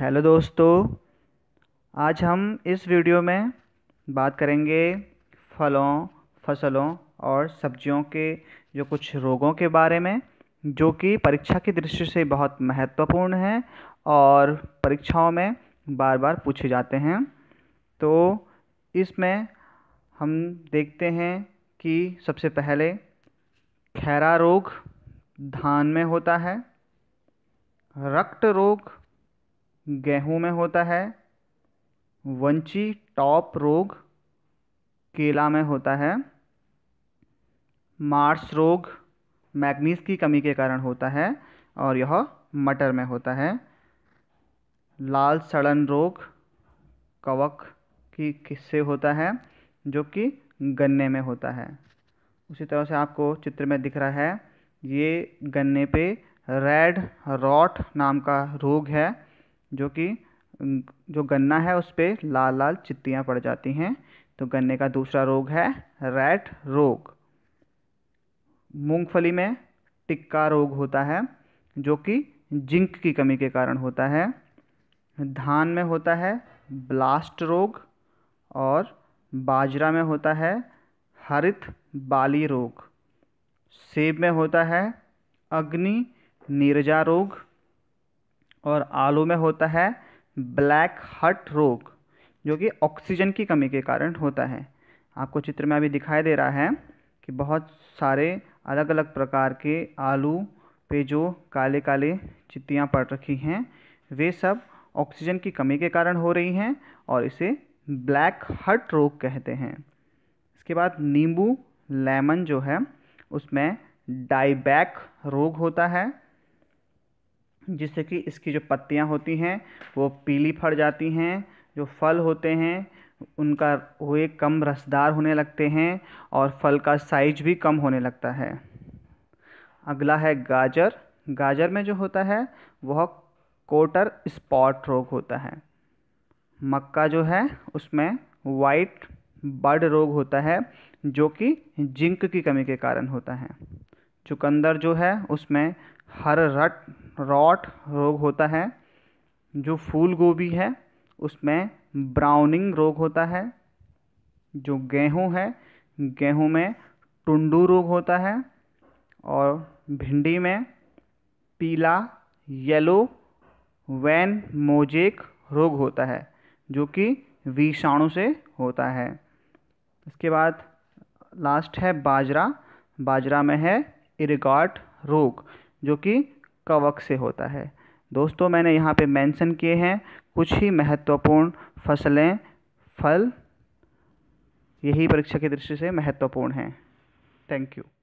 hello दोस्तों आज हम इस वीडियो में बात करेंगे फलों फसलों और सब्जियों के जो कुछ रोगों के बारे में जो कि परीक्षा की दृष्टि से बहुत महत्वपूर्ण हैं और परीक्षाओं में बार बार पूछे जाते हैं तो इसमें हम देखते हैं कि सबसे पहले खैरा रोग धान में होता है रक्त रोग गेहूँ में होता है वंची टॉप रोग केला में होता है मार्स रोग मैग्नीज की कमी के कारण होता है और यह मटर में होता है लाल सड़न रोग कवक की किस्से होता है जो कि गन्ने में होता है उसी तरह से आपको चित्र में दिख रहा है ये गन्ने पे रेड रॉट नाम का रोग है जो कि जो गन्ना है उस पर लाल लाल चित्तियाँ पड़ जाती हैं तो गन्ने का दूसरा रोग है रैट रोग मूंगफली में टिक्का रोग होता है जो कि जिंक की कमी के कारण होता है धान में होता है ब्लास्ट रोग और बाजरा में होता है हरित बाली रोग सेब में होता है अग्नि नीरजा रोग और आलू में होता है ब्लैक हट रोग जो कि ऑक्सीजन की कमी के कारण होता है आपको चित्र में अभी दिखाई दे रहा है कि बहुत सारे अलग अलग प्रकार के आलू पे जो काले काले चित्तियाँ पड़ रखी हैं वे सब ऑक्सीजन की कमी के कारण हो रही हैं और इसे ब्लैक हट रोग कहते हैं इसके बाद नींबू लेमन जो है उसमें डाइबैक रोग होता है जिससे कि इसकी जो पत्तियाँ होती हैं वो पीली फट जाती हैं जो फल होते हैं उनका वे कम रसदार होने लगते हैं और फल का साइज भी कम होने लगता है अगला है गाजर गाजर में जो होता है वह कोटर स्पॉट रोग होता है मक्का जो है उसमें वाइट बर्ड रोग होता है जो कि जिंक की कमी के कारण होता है चुकंदर जो है उसमें हर रट रॉट रोग होता है जो फूल गोभी है उसमें ब्राउनिंग रोग होता है जो गेहूं है गेहूं में टुंडू रोग होता है और भिंडी में पीला येलो वैन मोजेक रोग होता है जो कि विषाणु से होता है इसके बाद लास्ट है बाजरा बाजरा में है इरिगाट रोग जो कि कवक से होता है दोस्तों मैंने यहाँ पे मेंशन किए हैं कुछ ही महत्वपूर्ण फसलें फल यही परीक्षा की दृष्टि से महत्वपूर्ण हैं थैंक यू